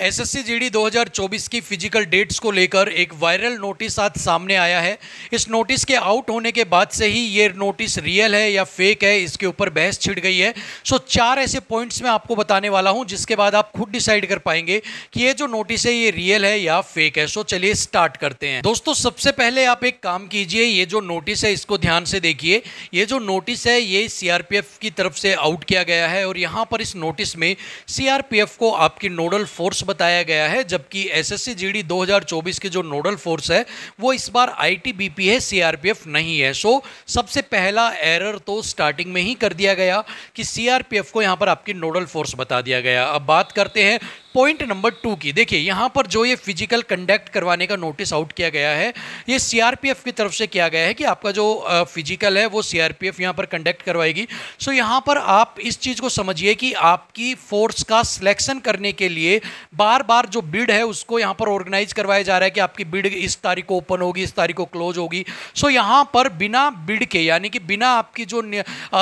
SSC GD 2024 की physical dates को लेकर एक वायरल नोटिस आज सामने आया है इस नोटिस के आउट होने के बाद से ही ये नोटिस रियल है या फेक है इसके ऊपर बहस छिड़ गई है सो चार ऐसे पॉइंट्स मैं आपको बताने वाला हूं जिसके बाद आप खुद डिसाइड कर पाएंगे कि ये जो नोटिस है ये रियल है या फेक है सो चलिए स्टार्ट करते हैं दोस्तों सबसे पहले आप एक काम कीजिए ये जो नोटिस है इसको ध्यान से देखिए ये जो नोटिस है ये सीआरपीएफ की तरफ से आउट किया गया है और यहाँ पर इस नोटिस में सीआरपीएफ को आपकी नोडल फोर्स बताया गया है जबकि एसएससी जीडी 2024 के जो नोडल फोर्स है वो इस बार आईटीबीपी है सीआरपीएफ नहीं है सो सबसे पहला एरर तो स्टार्टिंग में ही कर दिया गया कि सीआरपीएफ को यहाँ पर आपकी नोडल फोर्स बता दिया गया अब बात करते हैं पॉइंट नंबर टू की देखिए यहाँ पर जो ये फिजिकल कंडक्ट करवाने का नोटिस आउट किया गया है ये सीआरपीएफ की तरफ से किया गया है कि आपका जो फिजिकल है वो सीआरपीएफ आर यहाँ पर कंडक्ट करवाएगी सो यहाँ पर आप इस चीज़ को समझिए कि आपकी फोर्स का सिलेक्शन करने के लिए बार बार जो बिड है उसको यहाँ पर ऑर्गेनाइज करवाया जा रहा है कि आपकी बिड इस तारीख को ओपन होगी इस तारीख को क्लोज होगी सो यहाँ पर बिना बिड के यानी कि बिना आपकी जो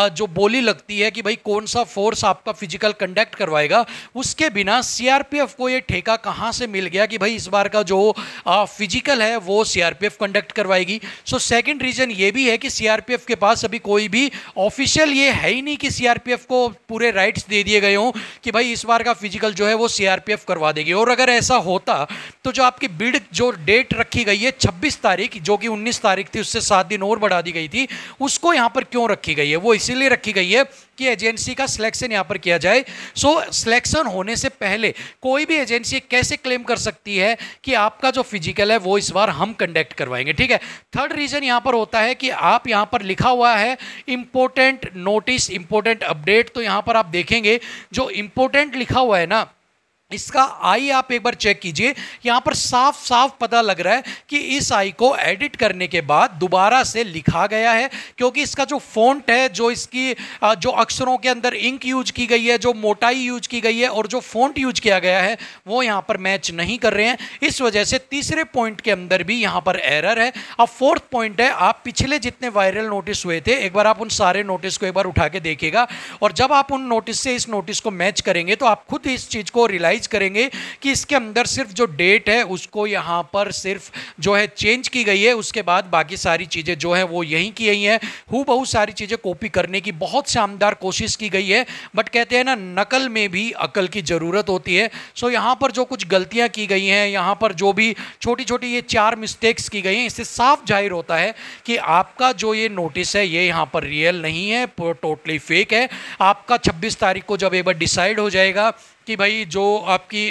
जो बोली लगती है कि भाई कौन सा फोर्स आपका फिजिकल कंडक्ट करवाएगा उसके बिना सी सीआरपीएफ को ये ठेका कहाँ से मिल गया कि भाई इस बार का जो फिजिकल है वो सीआरपीएफ कंडक्ट करवाएगी सो सेकंड रीजन ये भी है कि सीआरपीएफ के पास अभी कोई भी ऑफिशियल ये है ही नहीं कि सीआरपीएफ को पूरे राइट्स दे दिए गए हों कि भाई इस बार का फिजिकल जो है वो सीआरपीएफ करवा देगी और अगर ऐसा होता तो जो आपकी बिड जो डेट रखी गई है छब्बीस तारीख जो कि उन्नीस तारीख थी उससे सात दिन और बढ़ा दी गई थी उसको यहाँ पर क्यों रखी गई है वो इसीलिए रखी गई है कि एजेंसी का सिलेक्शन यहाँ पर किया जाए सो so, सिलेक्शन होने से पहले कोई भी एजेंसी कैसे क्लेम कर सकती है कि आपका जो फिजिकल है वो इस बार हम कंडक्ट करवाएंगे ठीक है थर्ड रीजन यहाँ पर होता है कि आप यहाँ पर लिखा हुआ है इंपॉर्टेंट नोटिस इंपॉर्टेंट अपडेट तो यहाँ पर आप देखेंगे जो इंपॉर्टेंट लिखा हुआ है ना इसका आई आप एक बार चेक कीजिए यहाँ पर साफ साफ पता लग रहा है कि इस आई को एडिट करने के बाद दोबारा से लिखा गया है क्योंकि इसका जो फ़ॉन्ट है जो इसकी जो अक्षरों के अंदर इंक यूज की गई है जो मोटाई यूज की गई है और जो फ़ॉन्ट यूज किया गया है वो यहाँ पर मैच नहीं कर रहे हैं इस वजह से तीसरे पॉइंट के अंदर भी यहाँ पर एरर है अब फोर्थ पॉइंट है आप पिछले जितने वायरल नोटिस हुए थे एक बार आप उन सारे नोटिस को एक बार उठा के देखेगा और जब आप उन नोटिस से इस नोटिस को मैच करेंगे तो आप खुद इस चीज़ को रिलाइज रिवाइज करेंगे कि इसके अंदर सिर्फ जो डेट है उसको यहाँ पर सिर्फ जो है चेंज की गई है उसके बाद बाकी सारी चीज़ें जो है वो यहीं की यही हैं हु बहुत सारी चीज़ें कॉपी करने की बहुत शानदार कोशिश की गई है बट कहते हैं ना नकल में भी अकल की ज़रूरत होती है सो यहाँ पर जो कुछ गलतियाँ की गई हैं यहाँ पर जो भी छोटी छोटी ये चार मिस्टेक्स की गई हैं इससे साफ जाहिर होता है कि आपका जो ये नोटिस है ये यहाँ पर रियल नहीं है टोटली फेक है आपका 26 तारीख को जब एक बार डिसाइड हो जाएगा कि भाई जो आपकी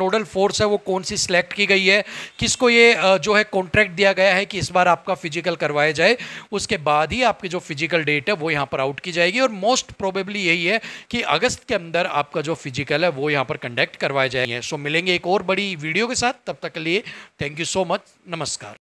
नोडल फोर्स है वो कौन सी सिलेक्ट की गई है किसको ये जो है कॉन्ट्रैक्ट दिया गया है कि इस बार आपका फिजिकल करवाया जाए उसके बाद ही आपकी जो फिजिकल डेट है वो यहाँ पर आउट की जाएगी और मोस्ट प्रोबेबली यही है कि अगस्त के अंदर आपका जो फिजिकल है वो यहाँ पर कंडक्ट करवाया जाएंगे सो मिलेंगे एक और बड़ी वीडियो के साथ तब तक के लिए थैंक यू सो मच नमस्कार